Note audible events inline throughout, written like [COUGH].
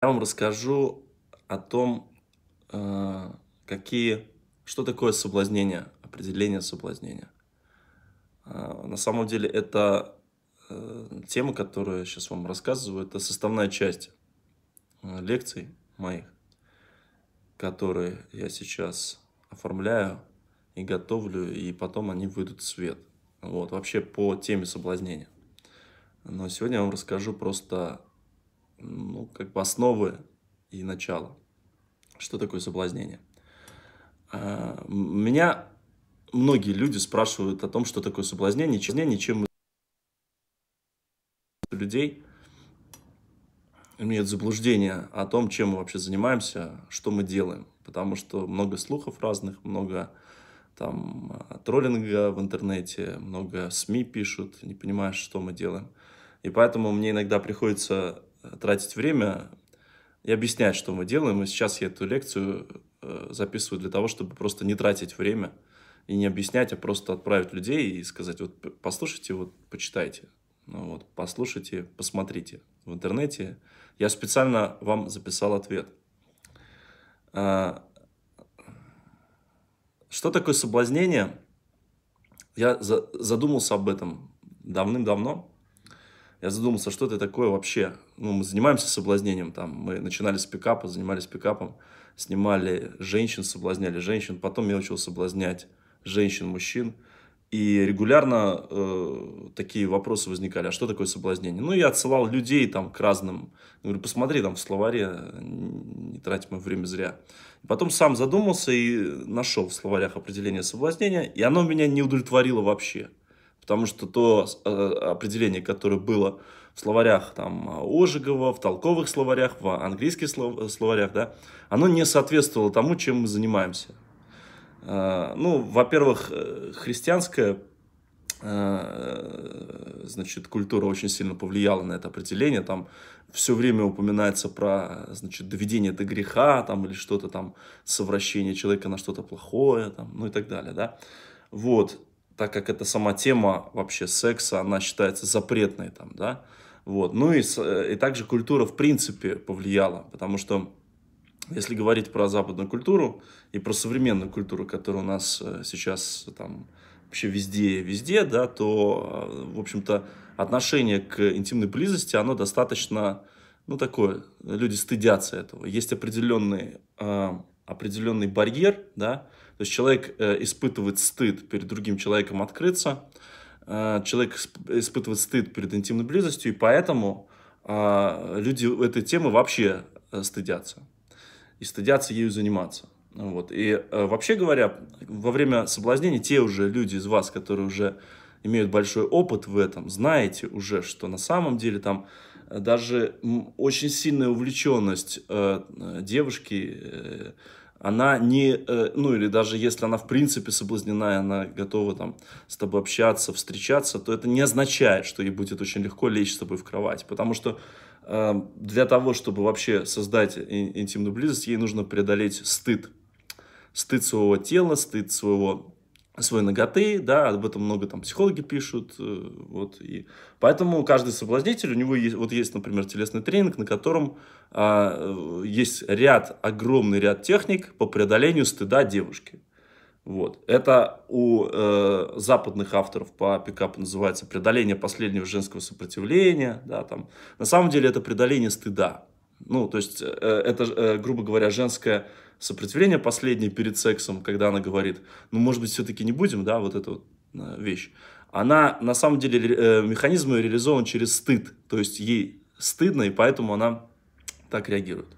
Я вам расскажу о том, э, какие, что такое соблазнение, определение соблазнения. Э, на самом деле это э, тема, которую я сейчас вам рассказываю, это составная часть лекций моих, которые я сейчас оформляю и готовлю, и потом они выйдут в свет. Вот, вообще по теме соблазнения. Но сегодня я вам расскажу просто ну, как бы основы и начало. Что такое соблазнение? А, меня многие люди спрашивают о том, что такое соблазнение, соблазнение чем мы людей имеют заблуждение о том, чем мы вообще занимаемся, что мы делаем. Потому что много слухов разных, много там троллинга в интернете, много СМИ пишут, не понимаешь, что мы делаем. И поэтому мне иногда приходится Э, тратить время и объяснять, что мы делаем. И сейчас я эту лекцию э, записываю для того, чтобы просто не тратить время и не объяснять, а просто отправить людей и сказать, вот послушайте, вот почитайте, ну, вот, послушайте, посмотрите в интернете. Я специально вам записал ответ. А, что такое соблазнение? Я задумался об этом давным-давно. Я задумался, что это такое вообще ну, мы занимаемся соблазнением, там, мы начинали с пикапа, занимались пикапом, снимали женщин, соблазняли женщин, потом я учил соблазнять женщин, мужчин, и регулярно э, такие вопросы возникали, а что такое соблазнение? Ну, я отсылал людей там к разным, я говорю, посмотри там в словаре, не трать мое время зря. Потом сам задумался и нашел в словарях определение соблазнения, и оно меня не удовлетворило вообще, потому что то э, определение, которое было в словарях там, Ожегова, в толковых словарях, в английских э, словарях, да, оно не соответствовало тому, чем мы занимаемся. Э, ну, во-первых, э, христианская значит, культура очень сильно повлияла на это определение, там все время упоминается про, значит, доведение до греха, там, или что-то там, совращение человека на что-то плохое, там, ну и так далее, да. Вот, так как эта сама тема вообще секса, она считается запретной там, да, вот. Ну и, э, и также культура в принципе повлияла, потому что если говорить про западную культуру и про современную культуру, которая у нас э, сейчас там вообще везде, везде, да, то, э, в общем-то, отношение к интимной близости, оно достаточно, ну, такое, люди стыдятся этого. Есть определенный, э, определенный барьер, да, то есть человек э, испытывает стыд перед другим человеком открыться, Э, человек испытывает стыд перед интимной близостью, и поэтому э, люди этой темы вообще э, стыдятся. И стыдятся ею заниматься. Вот. И вообще говоря, во время соблазнения те уже люди из вас, которые уже имеют большой опыт в этом, знаете уже, что на самом деле там даже очень сильная увлеченность девушки она не, э, ну или даже если она в принципе соблазнена, она готова там с тобой общаться, встречаться, то это не означает, что ей будет очень легко лечь с тобой в кровать, потому что э, для того, чтобы вообще создать интимную близость, ей нужно преодолеть стыд. Стыд своего тела, стыд своего свой ноготы, да, об этом много там психологи пишут, э, вот, и поэтому каждый соблазнитель, у него есть, вот есть, например, телесный тренинг, на котором а, э, есть ряд, огромный ряд техник по преодолению стыда девушки, вот, это у э, западных авторов по пикапу называется преодоление последнего женского сопротивления, да, там, на самом деле это преодоление стыда, ну, то есть э, это, э, грубо говоря, женское сопротивление последнее перед сексом, когда она говорит, ну, может быть, все-таки не будем, да, вот эту э, вещь. Она, на самом деле, механизм ее реализован через стыд. То есть ей стыдно, и поэтому она так реагирует.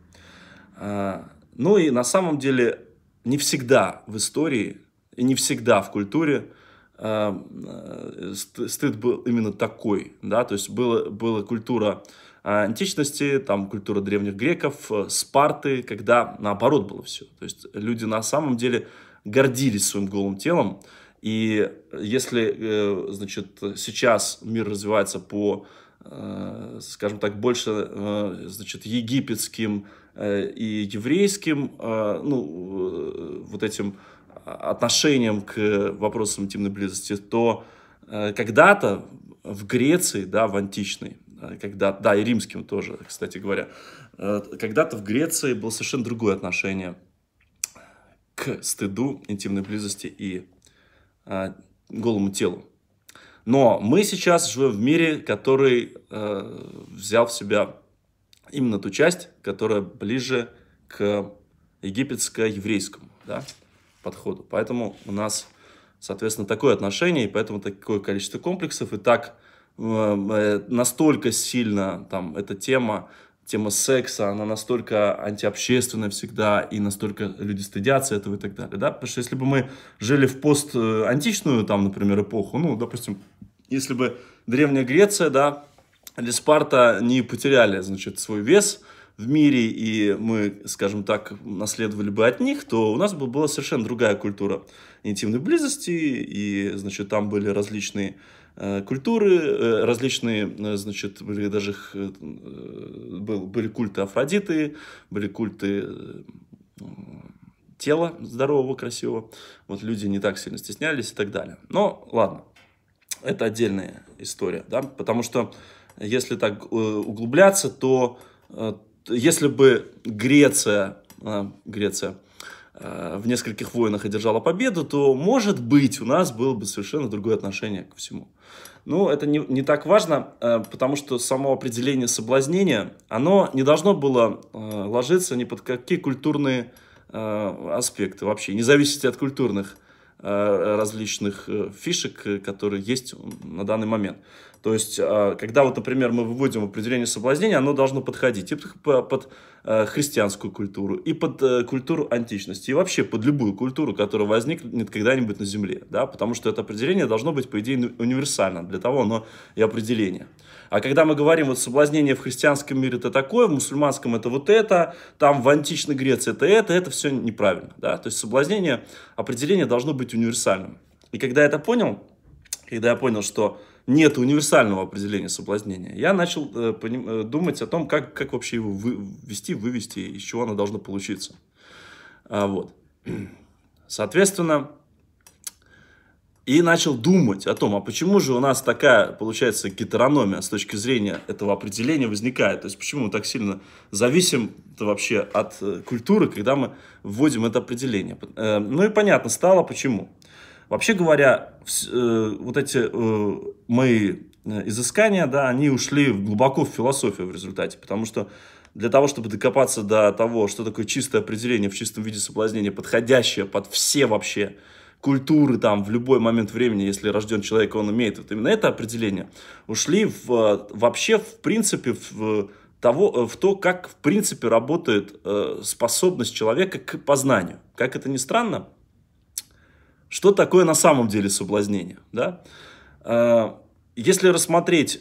А, ну и на самом деле не всегда в истории и не всегда в культуре стыд был именно такой, да, то есть была, была культура Э, античности, там культура древних греков, э, Спарты, когда наоборот было все. То есть люди на самом деле гордились своим голым телом. И если, э, значит, сейчас мир развивается по, скажем так, больше, значит, египетским и еврейским, ну, вот этим отношением к вопросам интимной близости, то когда-то в Греции, да, в античной, Э, когда, да, и римским тоже, кстати говоря. Э, когда-то в Греции было совершенно другое отношение к стыду, интимной близости и э, голому телу. Но мы сейчас живем в мире, который э, взял в себя именно ту часть, которая ближе к египетско-еврейскому да, подходу. Поэтому у нас, соответственно, такое отношение, и поэтому такое количество комплексов, и так Э, настолько сильно там эта тема, тема секса, она настолько антиобщественная всегда, и настолько люди стыдятся этого и так далее, да, потому что если бы мы жили в пост античную там, например, эпоху, ну, допустим, если бы Древняя Греция, да, или Спарта не потеряли, значит, свой вес, в мире, и мы, скажем так, наследовали бы от них, то у нас бы была совершенно другая культура интимной близости, и, значит, там были различные Э, культуры, э, различные, э, значит, были даже были культы Афродиты, были культы тела здорового, красивого. Вот люди не так сильно стеснялись и так далее. Но ладно, это отдельная история, да, потому что если так углубляться, то если бы Греция, Греция Э, в нескольких войнах одержала победу, то, может быть, у нас было бы совершенно другое отношение ко всему. Ну, это не, не так важно, э, потому что само определение соблазнения, оно не должно было э, ложиться ни под какие культурные аспекты вообще, не зависеть от культурных Э, различных э, фишек, э, которые есть на данный момент. То есть, а, когда вот, например, мы выводим определение соблазнения, оно должно подходить и под христианскую культуру, и под культуру античности, и вообще под любую культуру, которая возникнет когда-нибудь на Земле, да, потому что это определение должно быть, по идее, универсально, для того оно и определение. А когда мы говорим, вот соблазнение в христианском мире это такое, в мусульманском это вот это, там в античной Греции это это, это все неправильно. Да? То есть соблазнение, определение должно быть универсальным. И когда я это понял, когда я понял, что нет универсального определения соблазнения, я начал э, э думать о том, как, как вообще его ввести, вывести, из чего оно должно получиться. А, вот. Соответственно, и начал думать о том, а почему же у нас такая, получается, гетерономия с точки зрения этого определения возникает? То есть, почему мы так сильно зависим вообще от э, культуры, когда мы вводим это определение? Э, ну и понятно стало, почему. Вообще говоря, э, вот эти мои изыскания, да, они ушли глубоко в философию в результате, потому что для того, чтобы докопаться до того, что такое чистое определение в чистом виде соблазнения, подходящее под все вообще культуры там в любой момент времени, если рожден человек, он умеет. Вот именно это определение ушли в, э, вообще, в принципе, в, э, того, э, в то, как, в принципе, работает способность человека к познанию. Как это ни странно, что такое на самом деле соблазнение, да? Если рассмотреть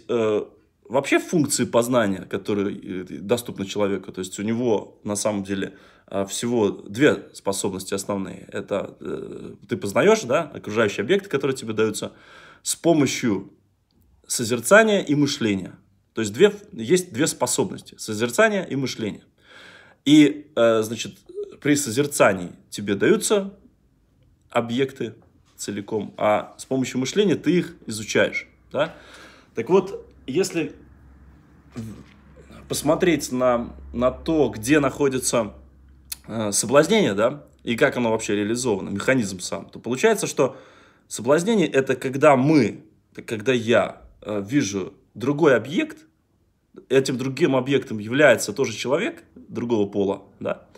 вообще функции познания, которые э, доступны человеку. То есть у него на самом деле а, всего две способности основные. Это э, ты познаешь да, окружающие объекты, которые тебе даются, с помощью созерцания и мышления. То есть две, есть две способности – созерцание и мышление. И, э, значит, при созерцании тебе даются объекты целиком, а с помощью мышления ты их изучаешь. Да? Так вот, если посмотреть на, на то, где находится э, соблазнение, да, и как оно вообще реализовано, механизм сам, то получается, что соблазнение – это когда мы, когда я э, вижу другой объект, этим другим объектом является тоже человек другого пола, да, э,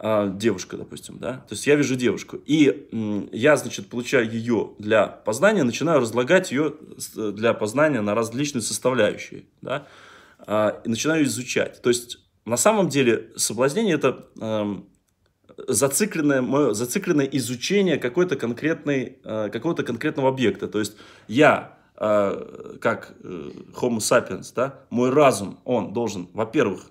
а, девушка, допустим, да, то есть я вижу девушку, и я, значит, получаю ее для познания, начинаю разлагать ее э, для познания на различные составляющие, да, а, и начинаю изучать. То есть на самом деле соблазнение это эм, зацикленное, мое зацикленное изучение какой-то конкретной, э, какого-то конкретного объекта. То есть я э, как Homo sapiens, да, мой разум, он должен, во-первых,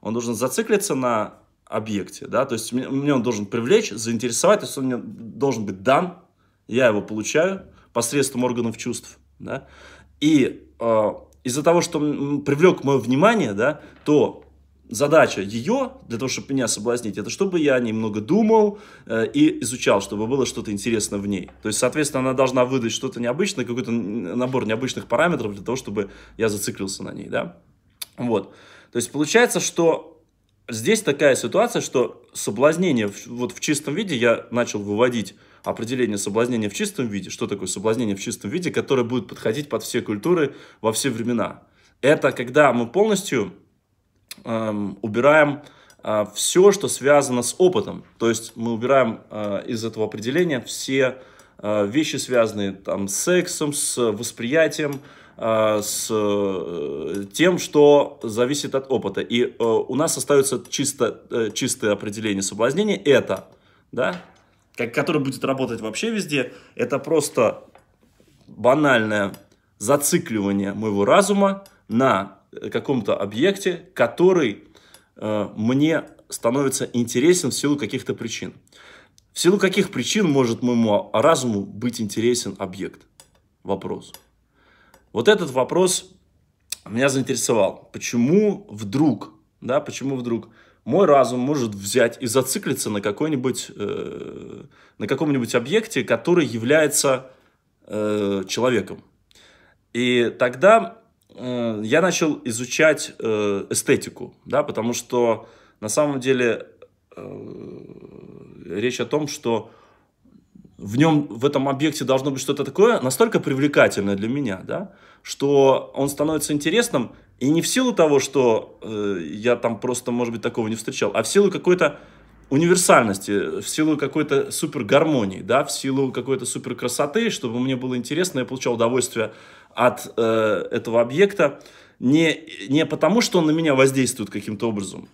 он должен зациклиться на объекте, да, то есть мне, мне он должен привлечь, заинтересовать, то есть он мне должен быть дан, я его получаю посредством органов чувств, да, и э, из-за того, что привлек мое внимание, да, то задача ее, для того, чтобы меня соблазнить, это чтобы я немного думал э, и изучал, чтобы было что-то интересное в ней. То есть, соответственно, она должна выдать что-то необычное, какой-то набор необычных параметров для того, чтобы я зациклился на ней, да. Вот. То есть, получается, что здесь такая ситуация, что соблазнение вот в чистом виде я начал выводить определение соблазнения в чистом виде. Что такое соблазнение в чистом виде, которое будет подходить под все культуры во все времена? Это когда мы полностью эм, убираем э, все, что связано с опытом. То есть мы убираем э, из этого определения все э, вещи, связанные там, с сексом, с восприятием, Э, с э, тем, что зависит от опыта. И э, у нас остается чисто, чистое определение соблазнения. Это, да, как который будет работать вообще везде, это просто банальное зацикливание моего разума на каком-то объекте, который э, мне становится интересен в силу каких-то причин. В силу каких причин может моему разуму быть интересен объект? Вопрос. Вот этот вопрос меня заинтересовал. Почему вдруг, да, почему вдруг мой разум может взять и зациклиться на какой-нибудь, э, на каком-нибудь объекте, который является э, человеком? И тогда э, я начал изучать э, эстетику, да, потому что на самом деле э, речь о том, что в нем, в этом объекте должно быть что-то такое настолько привлекательное для меня, да, что он становится интересным, и не в силу того, что э, я там просто, может быть, такого не встречал, а в силу какой-то универсальности, в силу какой-то супер гармонии, да, в силу какой-то супер красоты, чтобы мне было интересно, я получал удовольствие от э, этого объекта не, не потому, что он на меня воздействует каким-то образом,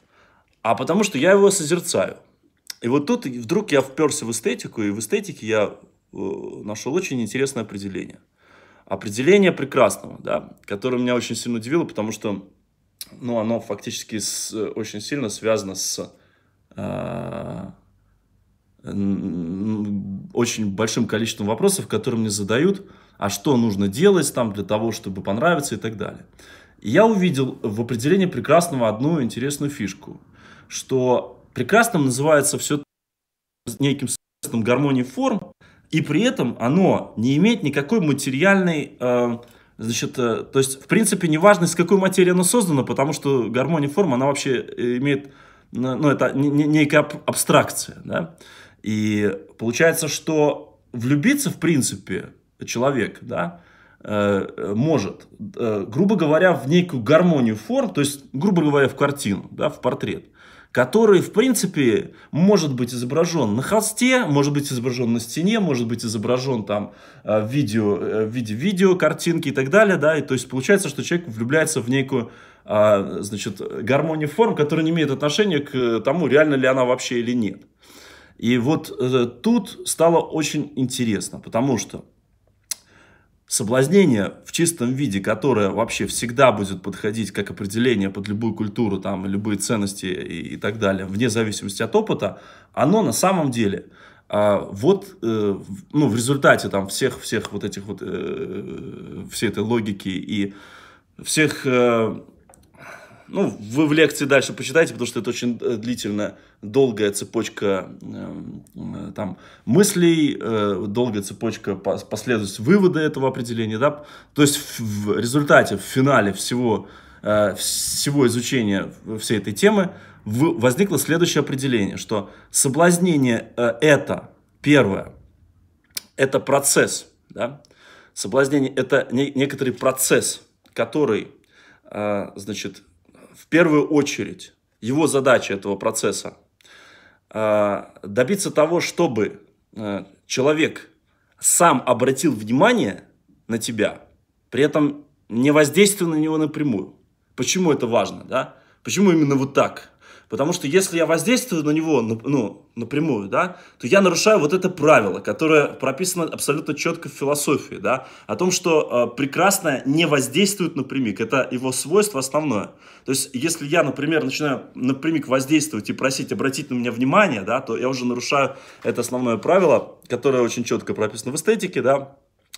а потому, что я его созерцаю. И вот тут вдруг я вперся в эстетику, и в эстетике я э, нашел очень интересное определение. Определение прекрасного, да, которое меня очень сильно удивило, потому что ну, оно фактически с, очень сильно связано с э, очень большим количеством вопросов, которые мне задают, а что нужно делать там для того, чтобы понравиться и так далее. И я увидел в определении прекрасного одну интересную фишку, что Прекрасным называется все с неким средством гармонии форм, и при этом оно не имеет никакой материальной... Э, значит, э, то есть, в принципе, неважно, из какой материи оно создано, потому что гармония форм, она вообще имеет... Ну, ну это не, некая абстракция, да? И получается, что влюбиться, в принципе, человек, да, э, может, э, грубо говоря, в некую гармонию форм, то есть, грубо говоря, в картину, да, в портрет который, в принципе, может быть изображен на холсте, может быть изображен на стене, может быть изображен там э, в, видео, э, в виде видео, картинки и так далее, да, и то есть получается, что человек влюбляется в некую, а, значит, гармонию форм, которая не имеет отношения к тому, реально ли она вообще или нет. И вот э, тут стало очень интересно, потому что соблазнение в чистом виде, которое вообще всегда будет подходить как определение под любую культуру, там, любые ценности и, и так далее, вне зависимости от опыта, оно на самом деле а вот э, ну, в результате там всех всех вот этих вот э, всей этой логики и всех э, ну, вы в лекции дальше почитайте, потому что это очень э, длительная, долгая цепочка эм, э, там, мыслей, э, долгая цепочка последовательств вывода этого определения. Да? То есть в, в результате, в финале всего, э, всего изучения всей этой темы в, возникло следующее определение, что соблазнение э, это, первое, это процесс. Да? Соблазнение это не, некоторый процесс, который, э, значит, в первую очередь его задача этого процесса э, добиться того, чтобы э, человек сам обратил внимание на тебя, при этом не воздействуя на него напрямую. Почему это важно, да? Почему именно вот так? Потому что если я воздействую на него, ну, напрямую, да, то я нарушаю вот это правило, которое прописано абсолютно четко в философии, да, о том, что э, прекрасное не воздействует напрямик, это его свойство основное. То есть, если я, например, начинаю напрямик воздействовать и просить обратить на меня внимание, да, то я уже нарушаю это основное правило, которое очень четко прописано в эстетике, да,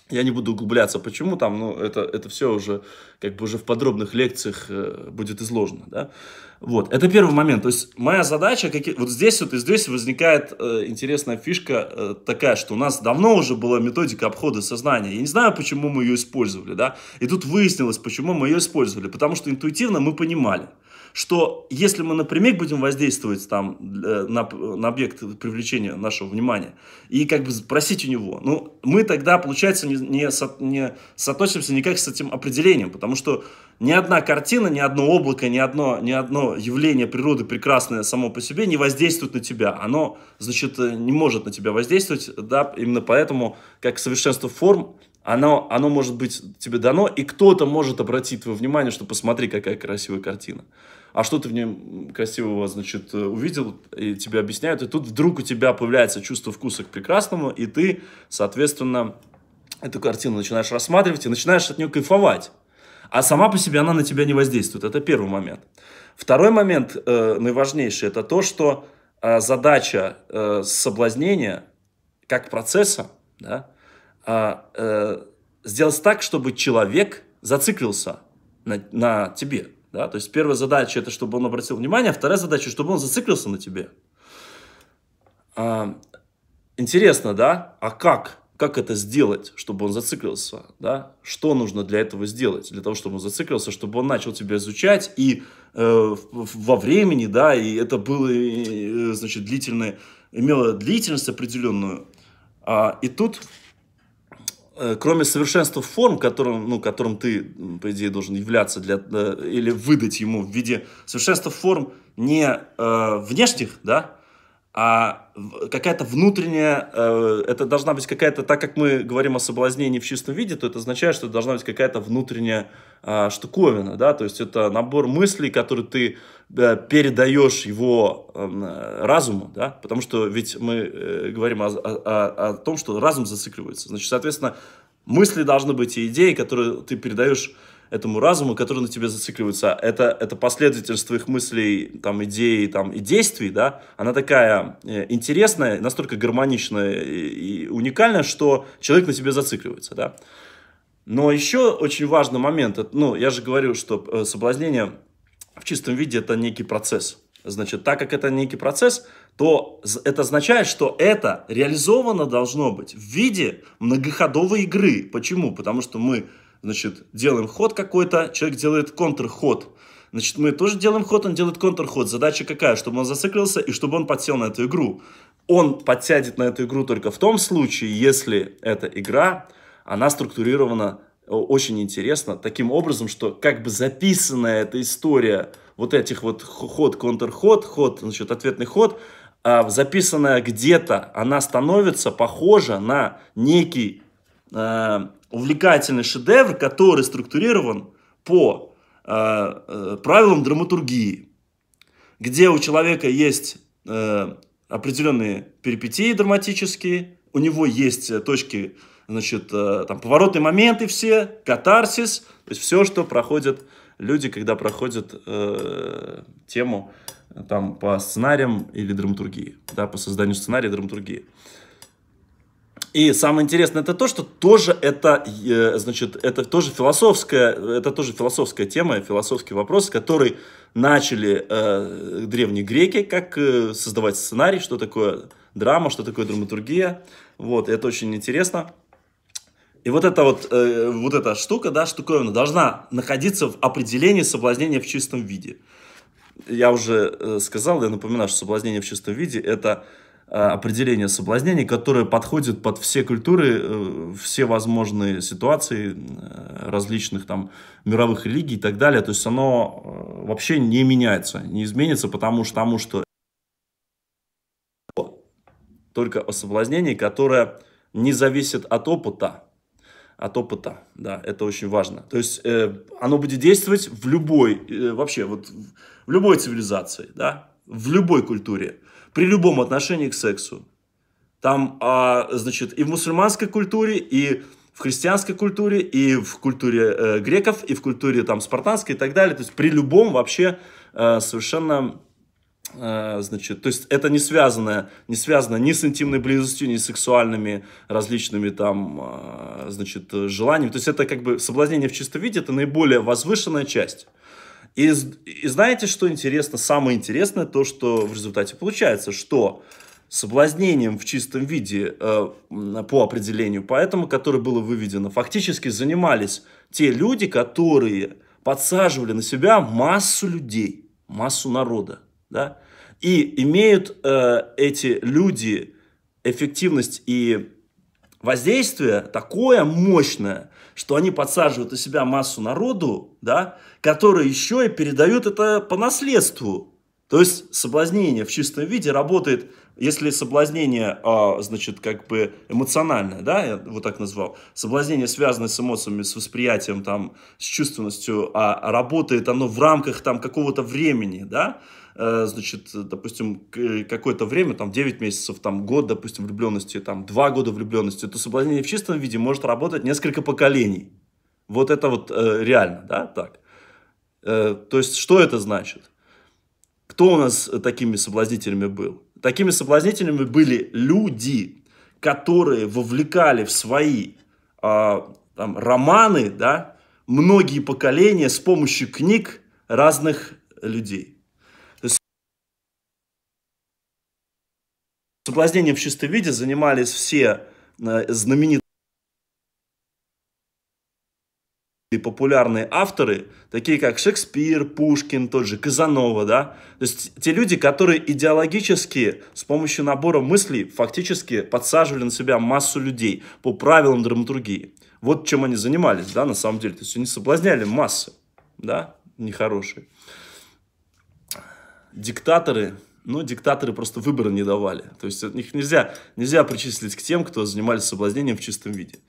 я не буду углубляться, почему там, но это, это все уже, как бы уже в подробных лекциях э, будет изложено, да. Вот, это первый момент, то есть моя задача, какие, вот здесь вот и здесь возникает э, интересная фишка э, такая, что у нас давно уже была методика обхода сознания, я не знаю, почему мы ее использовали, да, и тут выяснилось, почему мы ее использовали, потому что интуитивно мы понимали, что если мы напрямик будем воздействовать там э, на, на объект привлечения нашего внимания и как бы спросить у него, ну, мы тогда, получается, не, не, со, не соотносимся никак с этим определением, потому что ни одна картина, ни одно облако, ни одно, ни одно явление природы прекрасное само по себе не воздействует на тебя. Оно, значит, э, не может на тебя воздействовать, да, именно поэтому, как совершенство форм, оно, оно может быть тебе дано, и кто-то может обратить твое внимание, что посмотри, какая красивая картина а что ты в нем красивого, значит, увидел, и тебе объясняют, и тут вдруг у тебя появляется чувство вкуса к прекрасному, и ты, соответственно, эту картину начинаешь рассматривать и начинаешь от нее кайфовать. А сама по себе она на тебя не воздействует. Это первый момент. Второй момент, э, наиважнейший, это то, что э, задача э, соблазнения как процесса, да, э, э, сделать так, чтобы человек зациклился на, на тебе. Да? То есть первая задача это чтобы он обратил внимание, а вторая задача, чтобы он зациклился на тебе. А, интересно, да? А как? Как это сделать, чтобы он зациклился? Да? Что нужно для этого сделать? Для того, чтобы он зациклился, чтобы он начал тебя изучать и э, во времени, да, и это было, э, э, значит, длительное, имело длительность определенную. А, и тут Э, кроме совершенства форм, которым, ну, которым ты, по идее, должен являться для, э, или выдать ему в виде совершенства форм не э, внешних, да, а какая-то внутренняя, э, это должна быть какая-то, так как мы говорим о соблазнении в чистом виде, то это означает, что это должна быть какая-то внутренняя а, штуковина, да, то есть это набор мыслей, которые ты передаешь его эм, разуму, да, потому что ведь мы э, говорим о, о, о том, что разум зацикливается, значит, соответственно, мысли должны быть и идеи, которые ты передаешь этому разуму, который на тебе зацикливается. Это, это последовательность их мыслей, там, идей там, и действий, да, она такая э, интересная, настолько гармоничная и, и уникальная, что человек на тебе зацикливается, да. Но еще очень важный момент, ну, я же говорю, что э, соблазнение в чистом виде это некий процесс. Значит, так как это некий процесс, то это означает, что это реализовано должно быть в виде многоходовой игры. Почему? Потому что мы Значит, делаем ход какой-то, человек делает контрход. Значит, мы тоже делаем ход, он делает контрход. Задача какая? Чтобы он зациклился и чтобы он подсел на эту игру. Он подсядет на эту игру только в том случае, если эта игра, она структурирована э, очень интересно, таким образом, что как бы записанная эта история вот этих вот ход, контр ход ход, значит, ответный ход, а записанная где-то, она становится похожа на некий Э, увлекательный шедевр, который структурирован по э, э, правилам драматургии, где у человека есть определенные перипетии драматические, у него есть точки, значит, там поворотные моменты все, катарсис, то есть все, что проходят люди, когда проходят э, тему там по сценариям или драматургии, да, по созданию сценария драматургии. И самое интересное это то, что тоже это, э, значит, это тоже философская, это тоже философская тема, философский вопрос, который начали э, древние греки, как э, создавать сценарий, что такое драма, что такое драматургия. Вот, это очень интересно. И вот эта вот, э, вот эта штука, да, штуковина должна находиться в определении соблазнения в чистом виде. Я уже э, сказал, я напоминаю, что соблазнение в чистом виде это Э, определение соблазнений, которое подходит под все культуры, э, все возможные ситуации э, различных там мировых религий и так далее. То есть оно вообще не меняется, не изменится, потому что, тому, что только о соблазнении, которое не зависит от опыта, от опыта, да, это очень важно. То есть э, оно будет действовать в любой, э, вообще вот в любой цивилизации, да, в любой культуре, при любом отношении к сексу. Там, а, значит, и в мусульманской культуре, и в христианской культуре, и в культуре э, греков, и в культуре там спартанской и так далее. То есть при любом вообще э, совершенно э, значит, то есть это не связано, не связано ни с интимной близостью, ни с сексуальными различными там, э, значит, желаниями. То есть это как бы соблазнение в чистом виде, это наиболее возвышенная часть. И, и знаете, что интересно? Самое интересное то, что в результате получается, что соблазнением в чистом виде э, по определению, поэтому, которое было выведено, фактически занимались те люди, которые подсаживали на себя массу людей, массу народа, да, и имеют э, эти люди эффективность и воздействие такое мощное, что они подсаживают у себя массу народу, да, которые еще и передают это по наследству. То есть соблазнение в чистом виде работает, если соблазнение, а, значит, как бы эмоциональное, да, я вот так назвал, соблазнение, связанное с эмоциями, с восприятием, там, с чувственностью, а работает оно в рамках там какого-то времени, да, Э, значит, допустим, э, какое-то время, там, 9 месяцев, там, год, допустим, влюбленности, там, 2 года влюбленности, то соблазнение в чистом виде может работать несколько поколений. Вот это вот э, реально, да, так. Э, то есть, что это значит? Кто у нас такими соблазнителями был? Такими соблазнителями были люди, которые вовлекали в свои э, там, романы, да, многие поколения с помощью книг разных людей. Соблазнением в чистом виде занимались все э, знаменитые популярные авторы, такие как Шекспир, Пушкин, тот же Казанова, да, то есть те люди, которые идеологически с помощью набора мыслей фактически подсаживали на себя массу людей по правилам драматургии. Вот чем они занимались, да, на самом деле, то есть они соблазняли массы, да, нехорошие. Диктаторы, но диктаторы просто выбора не давали. То есть их нельзя, нельзя причислить к тем, кто занимались соблазнением в чистом виде.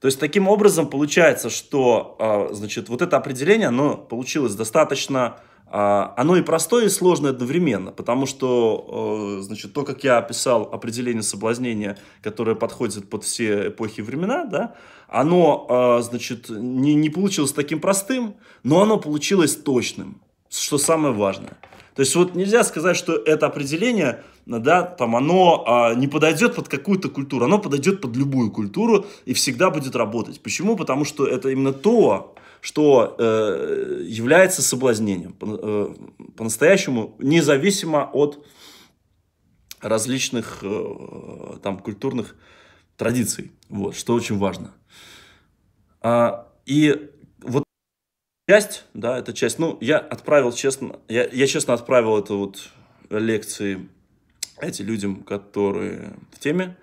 То есть таким образом получается, что а, значит, вот это определение, оно получилось достаточно... А, оно и простое, и сложное одновременно, потому что а, значит, то, как я описал определение соблазнения, которое подходит под все эпохи и времена, да, оно значит, не, не получилось таким простым, но оно получилось точным, что самое важное. То есть вот нельзя сказать, что это определение, да, там оно а, не подойдет под какую-то культуру, оно подойдет под любую культуру и всегда будет работать. Почему? Потому что это именно то, что э, является соблазнением э, по-настоящему, независимо от различных э, там культурных традиций, вот, что очень важно. А, и часть, да, это часть. Ну, я отправил, честно, я, я честно отправил это вот лекции эти людям, которые в теме.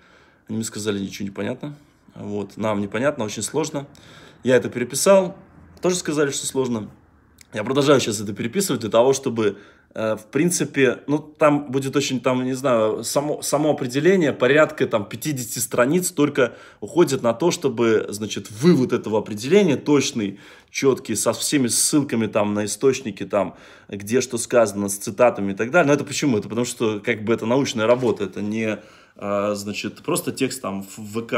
Они мне сказали, ничего не понятно. Вот, нам непонятно, очень сложно. Я это переписал, тоже сказали, что сложно. Я продолжаю сейчас это переписывать для того, чтобы Э, в принципе, ну, там будет очень, там, не знаю, само, само определение, порядка там 50 страниц только уходит на то, чтобы, значит, вывод этого определения точный, четкий, со всеми ссылками там на источники, там, где что сказано, с цитатами и так далее. Но это почему? Это потому что, как бы, это научная работа, это не, э, значит, просто текст там в ВК,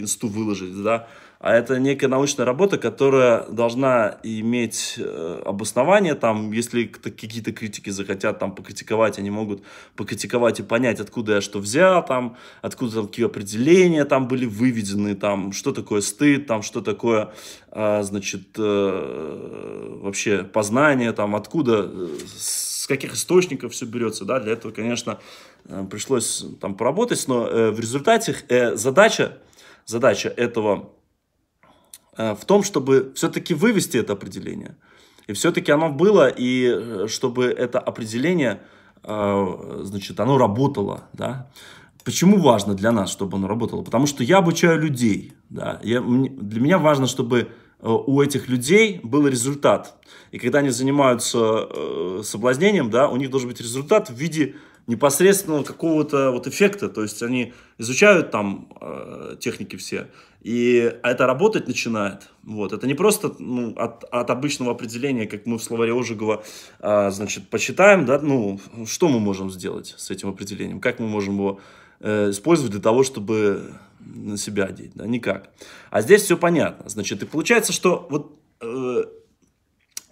инсту выложить, да, а это некая научная работа, которая должна иметь э, обоснование, там, если какие-то критики захотят там покритиковать, они могут покритиковать и понять, откуда я что взял, там, откуда там какие определения там были выведены, там, что такое стыд, там, что такое, э, значит, э, вообще познание, там, откуда, э, с каких источников все берется, да, для этого, конечно, э, пришлось там поработать, но э, в результате задача, задача этого Э, в том, чтобы все-таки вывести это определение. И все-таки оно было, и э, чтобы это определение, э, значит, оно работало, да. Почему важно для нас, чтобы оно работало? Потому что я обучаю людей, да. Я, для меня важно, чтобы у этих людей был результат. И когда они занимаются соблазнением, да, у них должен быть результат в виде непосредственного какого-то вот эффекта. То есть они изучают там э, техники все, и это работать начинает. Вот. Это не просто ну, от, от обычного определения, как мы в словаре Ожегова, э, значит, почитаем, да, ну, что мы можем сделать с этим определением, как мы можем его э, использовать для того, чтобы на себя одеть, да, никак. А здесь все понятно, значит, и получается, что вот, э,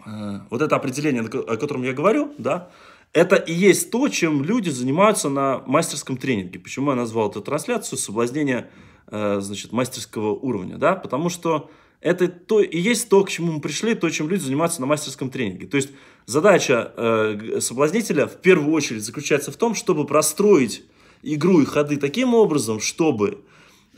э, вот это определение, о котором я говорю, да, это и есть то, чем люди занимаются на мастерском тренинге. Почему я назвал эту трансляцию «Соблазнение э, значит, мастерского уровня», да, потому что это то и есть то, к чему мы пришли, то, чем люди занимаются на мастерском тренинге. То есть задача э, соблазнителя в первую очередь заключается в том, чтобы простроить игру и ходы таким образом, чтобы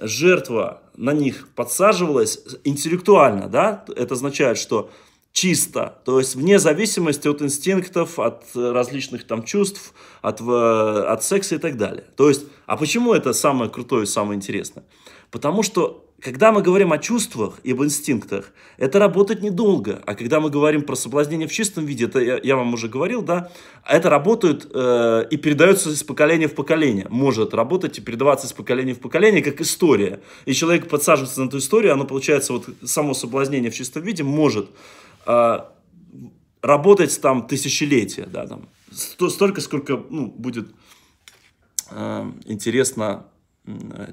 жертва на них подсаживалась интеллектуально, да, это означает, что чисто, то есть вне зависимости от инстинктов, от э, различных там чувств, от, от секса и так далее. То есть, а почему это самое крутое и самое интересное? Потому что, когда мы говорим о чувствах и об инстинктах, это работает недолго. А когда мы говорим про соблазнение в чистом виде, это я, я вам уже говорил, да, это работает э, и передается из поколения в поколение. Может работать и передаваться из поколения в поколение, как история. И человек подсаживается на эту историю, оно получается, вот само соблазнение в чистом виде может а, работать там тысячелетия, да, там, столько, сколько ну, будет а, интересно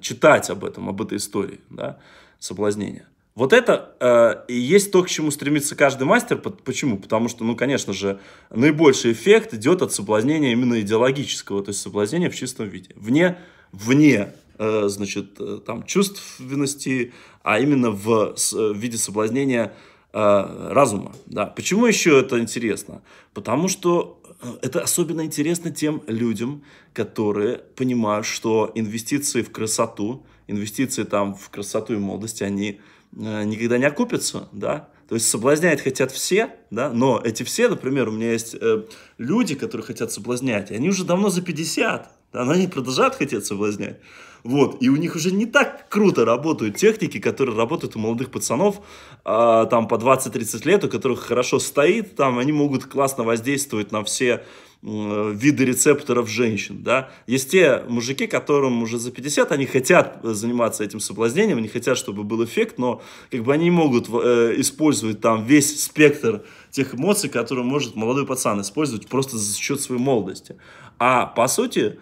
читать об этом, об этой истории, да, соблазнения. Вот это э, и есть то, к чему стремится каждый мастер. Почему? Потому что, ну, конечно же, наибольший эффект идет от соблазнения именно идеологического, то есть соблазнения в чистом виде. Вне, вне э, значит, э, там, чувственности, а именно в, э, в виде соблазнения Э, разума. Да. Почему еще это интересно? Потому что э, это особенно интересно тем людям, которые понимают, что инвестиции в красоту, инвестиции там в красоту и молодость, они э, никогда не окупятся, да, то есть соблазнять хотят все, да, но эти все, например, у меня есть э, люди, которые хотят соблазнять, они уже давно за 50, она не продолжает хотеть соблазнять. Вот, и у них уже не так круто работают техники, которые работают у молодых пацанов, э, там, по 20-30 лет, у которых хорошо стоит, там, они могут классно воздействовать на все э, виды рецепторов женщин, да. Есть те мужики, которым уже за 50, они хотят заниматься этим соблазнением, они хотят, чтобы был эффект, но, как бы, они не могут э, использовать там весь спектр тех эмоций, которые может молодой пацан использовать просто за счет своей молодости. А, по сути,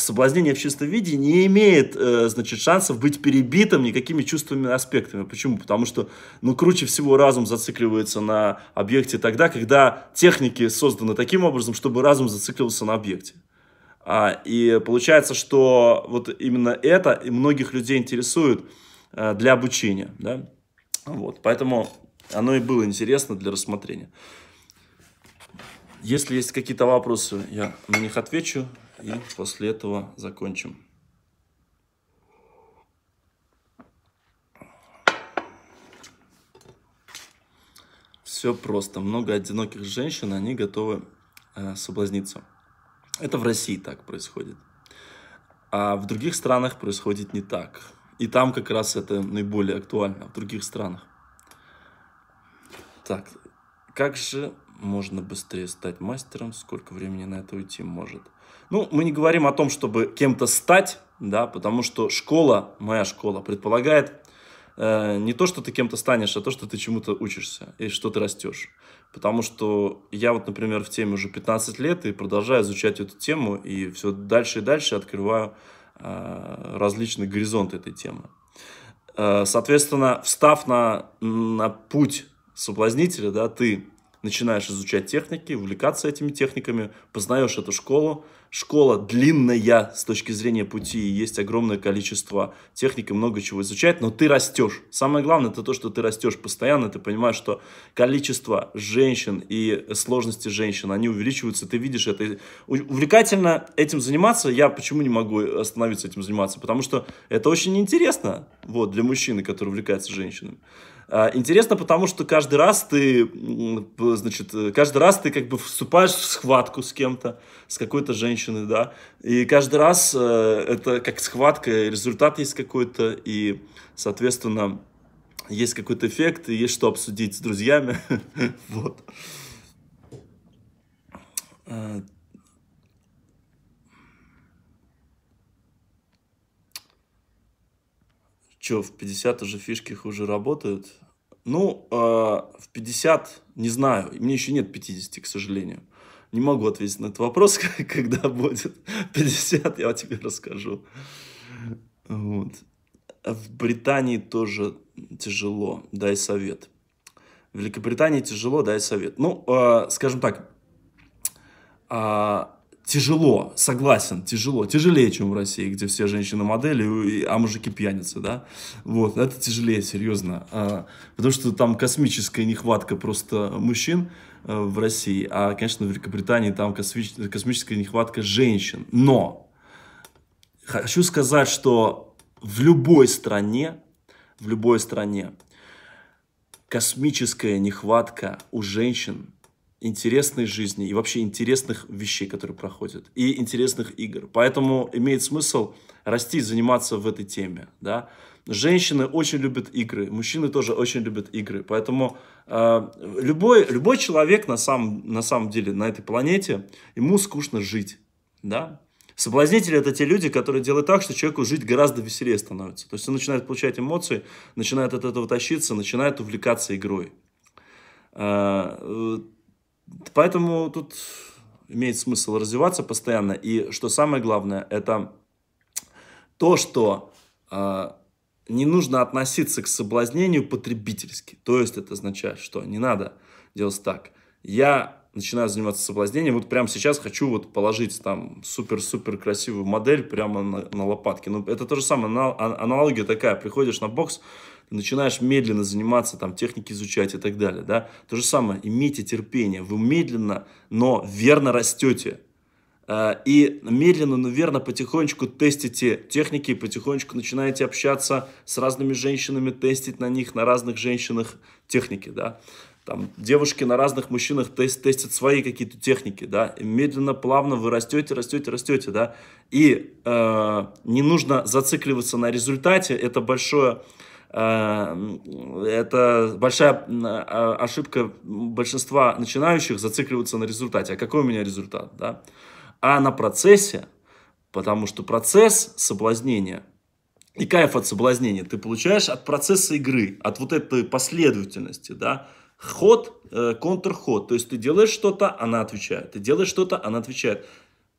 соблазнение в чистом виде не имеет, э, значит, шансов быть перебитым никакими чувственными аспектами. Почему? Потому что, ну, круче всего разум зацикливается на объекте тогда, когда техники созданы таким образом, чтобы разум зациклился на объекте. А, и получается, что вот именно это и многих людей интересует э, для обучения, да? Вот, поэтому оно и было интересно для рассмотрения. Если есть какие-то вопросы, я на них отвечу. И после этого закончим. Все просто. Много одиноких женщин, они готовы э, соблазниться. Это в России так происходит. А в других странах происходит не так. И там как раз это наиболее актуально, в других странах. Так, как же можно быстрее стать мастером, сколько времени на это уйти может. Ну, мы не говорим о том, чтобы кем-то стать, да, потому что школа, моя школа, предполагает э, не то, что ты кем-то станешь, а то, что ты чему-то учишься и что ты растешь. Потому что я вот, например, в теме уже 15 лет и продолжаю изучать эту тему, и все дальше и дальше открываю э, различные горизонты этой темы. Э, соответственно, встав на, на путь соблазнителя, да, ты начинаешь изучать техники, увлекаться этими техниками, познаешь эту школу. Школа длинная с точки зрения пути, есть огромное количество техник и много чего изучать, но ты растешь. Самое главное это то, что ты растешь постоянно, ты понимаешь, что количество женщин и сложности женщин, они увеличиваются, ты видишь это. Увлекательно этим заниматься, я почему не могу остановиться этим заниматься, потому что это очень интересно вот, для мужчины, который увлекается женщинами. А, интересно, потому что каждый раз ты, значит, э, каждый раз ты как бы вступаешь в схватку с кем-то, с какой-то женщиной, да, и каждый раз э, это как схватка, результат есть какой-то, и, соответственно, есть какой-то эффект, и есть что обсудить с друзьями, [LAUGHS] вот. А, Че, в 50 уже фишки хуже работают? Ну, э, в 50, не знаю. Мне еще нет 50, к сожалению. Не могу ответить на этот вопрос, [LAUGHS] когда будет 50, [LAUGHS] я тебе расскажу. Вот. В Британии тоже тяжело, дай совет. В Великобритании тяжело, дай совет. Ну, э, скажем так, э, тяжело, согласен, тяжело, тяжелее, чем в России, где все женщины модели, а мужики пьяницы, да, вот, это тяжелее, серьезно, а, потому что там космическая нехватка просто мужчин э, в России, а, конечно, в Великобритании там космическая нехватка женщин, но хочу сказать, что в любой стране, в любой стране космическая нехватка у женщин интересной жизни и вообще интересных вещей, которые проходят, и интересных игр. Поэтому имеет смысл расти и заниматься в этой теме, да. Женщины очень любят игры, мужчины тоже очень любят игры, поэтому э, любой, любой человек на самом, на самом деле на этой планете, ему скучно жить, да. Соблазнители – это те люди, которые делают так, что человеку жить гораздо веселее становится. То есть он начинает получать эмоции, начинает от этого тащиться, начинает увлекаться игрой. Э, э Поэтому тут имеет смысл развиваться постоянно. И что самое главное, это то, что э, не нужно относиться к соблазнению потребительски. То есть это означает, что не надо делать так. Я начинаю заниматься соблазнением, вот прямо сейчас хочу вот положить там супер-супер красивую модель прямо на, на лопатки. Ну, это то же самое, аналогия такая, приходишь на бокс, начинаешь медленно заниматься, там, техники изучать и так далее, да. То же самое, имейте терпение, вы медленно, но верно растете. Э, и медленно, но верно, потихонечку тестите техники, потихонечку начинаете общаться с разными женщинами, тестить на них, на разных женщинах техники, да. Там девушки на разных мужчинах тест, тестят свои какие-то техники, да, и медленно, плавно вы растете, растете, растете, да, и э, не нужно зацикливаться на результате, это большое, э, это большая а, ошибка большинства начинающих зацикливаться на результате. А какой у меня результат? Да? А на процессе, потому что процесс соблазнения и кайф от соблазнения ты получаешь от процесса игры, от вот этой последовательности, да, ход, э, контрход. То есть ты делаешь что-то, она отвечает. Ты делаешь что-то, она отвечает.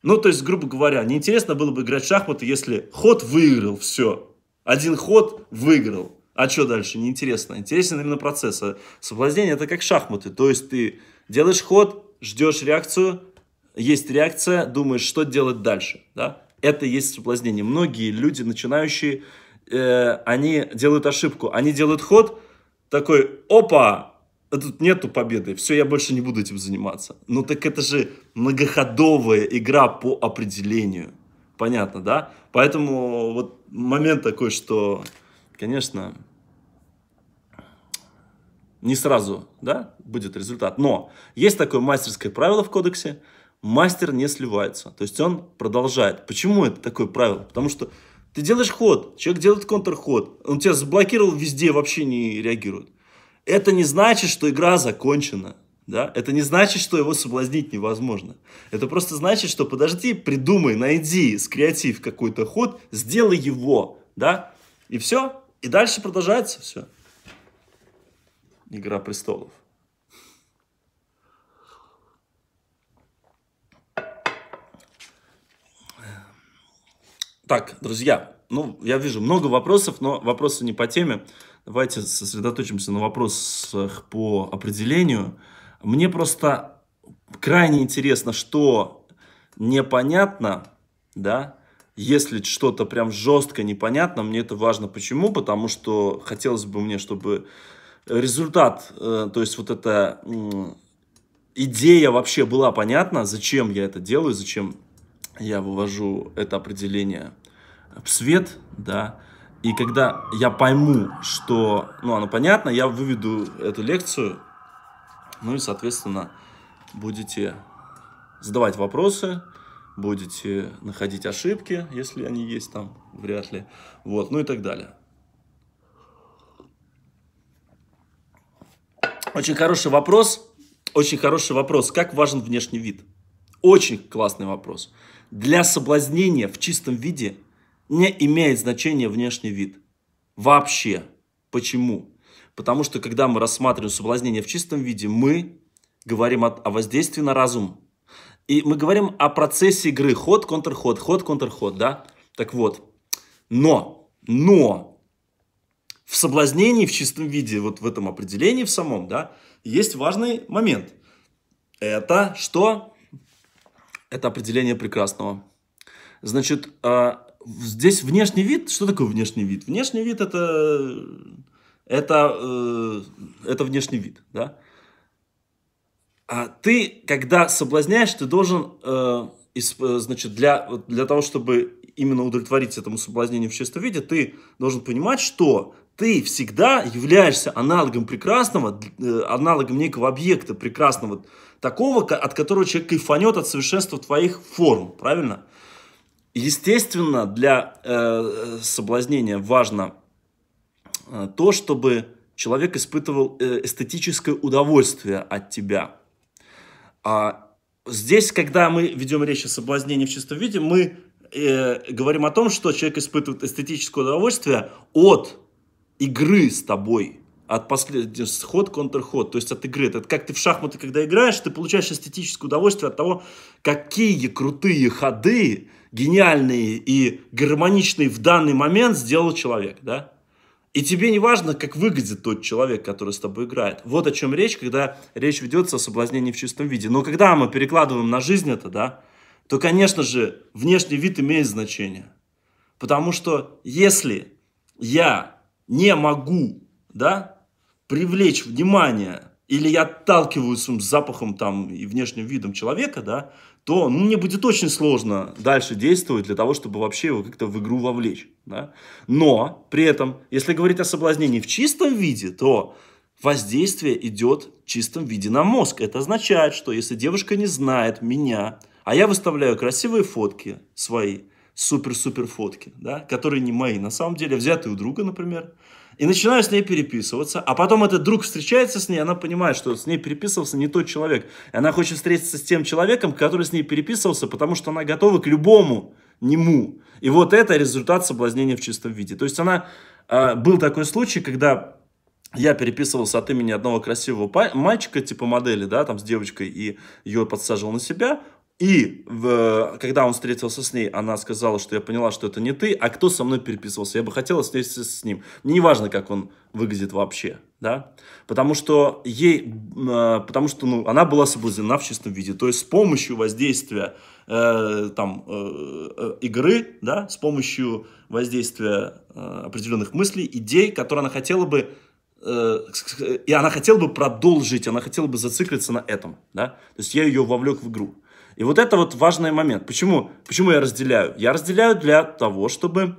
Ну, то есть, грубо говоря, неинтересно было бы играть в шахматы, если ход выиграл, все. Один ход выиграл. А что дальше? Неинтересно. Интересен именно процесс. А соблазнение это как шахматы. То есть ты делаешь ход, ждешь реакцию, есть реакция, думаешь, что делать дальше. Да? Это и есть соблазнение. Многие люди, начинающие, э, они делают ошибку. Они делают ход, такой, опа, а тут нету победы, все, я больше не буду этим заниматься. Ну так это же многоходовая игра по определению. Понятно, да? Поэтому вот момент такой, что, конечно, не сразу, да, будет результат. Но есть такое мастерское правило в кодексе, мастер не сливается. То есть он продолжает. Почему это такое правило? Потому что ты делаешь ход, человек делает контрход, он тебя заблокировал везде, вообще не реагирует это не значит, что игра закончена. Да? Это не значит, что его соблазнить невозможно. Это просто значит, что подожди, придумай, найди, скреатив какой-то ход, сделай его. Да? И все. И дальше продолжается все. Игра престолов. Так, друзья, ну, я вижу много вопросов, но вопросы не по теме. Давайте сосредоточимся на вопросах по определению. Мне просто крайне интересно, что непонятно, да, если что-то прям жестко непонятно, мне это важно. Почему? Потому что хотелось бы мне, чтобы результат, э, то есть вот эта идея вообще была понятна, зачем я это делаю, зачем я вывожу это определение в свет, да, и когда я пойму, что, ну, оно понятно, я выведу эту лекцию, ну и, соответственно, будете задавать вопросы, будете находить ошибки, если они есть там, вряд ли, вот, ну и так далее. Очень хороший вопрос, очень хороший вопрос, как важен внешний вид? Очень классный вопрос. Для соблазнения в чистом виде – не имеет значения внешний вид. Вообще. Почему? Потому что, когда мы рассматриваем соблазнение в чистом виде, мы говорим о, о воздействии на разум. И мы говорим о процессе игры. Ход, контрход, ход, контрход, да? Так вот. Но, но в соблазнении в чистом виде, вот в этом определении в самом, да, есть важный момент. Это что? Это определение прекрасного. Значит, а, здесь внешний вид, что такое внешний вид? Внешний вид это, это, э, это внешний вид, да? А ты, когда соблазняешь, ты должен, э, э, значит, для, для того, чтобы именно удовлетворить этому соблазнению в чистом виде, ты должен понимать, что ты всегда являешься аналогом прекрасного, аналогом некого объекта прекрасного, такого, от которого человек кайфанет от совершенства твоих форм, правильно? Естественно, для э, соблазнения важно э, то, чтобы человек испытывал э, эстетическое удовольствие от тебя. А здесь, когда мы ведем речь о соблазнении в чистом виде, мы э, говорим о том, что человек испытывает эстетическое удовольствие от игры с тобой, от последнего сход, контрход, то есть от игры. Это как ты в шахматы, когда играешь, ты получаешь эстетическое удовольствие от того, какие крутые ходы гениальный и гармоничный в данный момент сделал человек, да? И тебе не важно, как выглядит тот человек, который с тобой играет. Вот о чем речь, когда речь ведется о соблазнении в чистом виде. Но когда мы перекладываем на жизнь это, да, то, конечно же, внешний вид имеет значение. Потому что если я не могу, да, привлечь внимание или я отталкиваю своим запахом там и внешним видом человека, да, то ну, мне будет очень сложно дальше действовать для того, чтобы вообще его как-то в игру вовлечь. Да? Но при этом, если говорить о соблазнении в чистом виде, то воздействие идет в чистом виде на мозг. Это означает, что если девушка не знает меня, а я выставляю красивые фотки свои, супер-супер фотки, да, которые не мои, на самом деле взятые у друга, например, и начинаю с ней переписываться, а потом этот друг встречается с ней, она понимает, что с ней переписывался не тот человек, и она хочет встретиться с тем человеком, который с ней переписывался, потому что она готова к любому нему. И вот это результат соблазнения в чистом виде. То есть она... Э, был такой случай, когда я переписывался от имени одного красивого мальчика, типа модели, да, там с девочкой, и ее подсаживал на себя. И в, когда он встретился с ней, она сказала, что я поняла, что это не ты, а кто со мной переписывался. Я бы хотела встретиться с ним. Мне не важно, как он выглядит вообще, да, потому что ей, э, потому что, ну, она была соблазнена в чистом виде. То есть с помощью воздействия э, там э, э игры, да, с помощью воздействия э, определенных мыслей, идей, которые она хотела бы э, и она хотела бы продолжить, она хотела бы зациклиться на этом, да, то есть я ее вовлек в игру. И вот это вот важный момент. Почему, почему я разделяю? Я разделяю для того, чтобы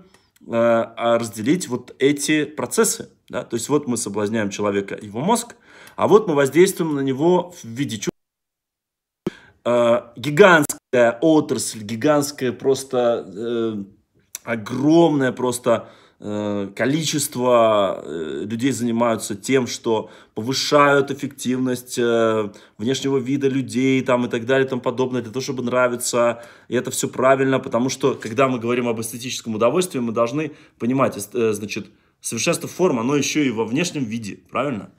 э, а, разделить вот эти процессы. Да? То есть вот мы соблазняем человека, его мозг, а вот мы воздействуем на него в виде чувств. Э, гигантская отрасль, гигантская просто... Э, огромная просто Э, количество э, людей занимаются тем, что повышают эффективность э, внешнего вида людей там, и так далее и тому подобное, для того, чтобы нравиться. И это все правильно, потому что, когда мы говорим об эстетическом удовольствии, мы должны понимать, значит, совершенство форм, оно еще и во внешнем виде, правильно?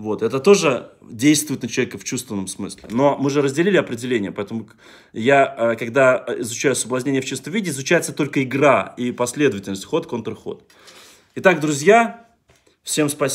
Вот, это тоже действует на человека в чувственном смысле. Но мы же разделили определение, поэтому я, э, когда изучаю соблазнение в чистом виде, изучается только игра и последовательность, ход, контрход. Итак, друзья, всем спасибо.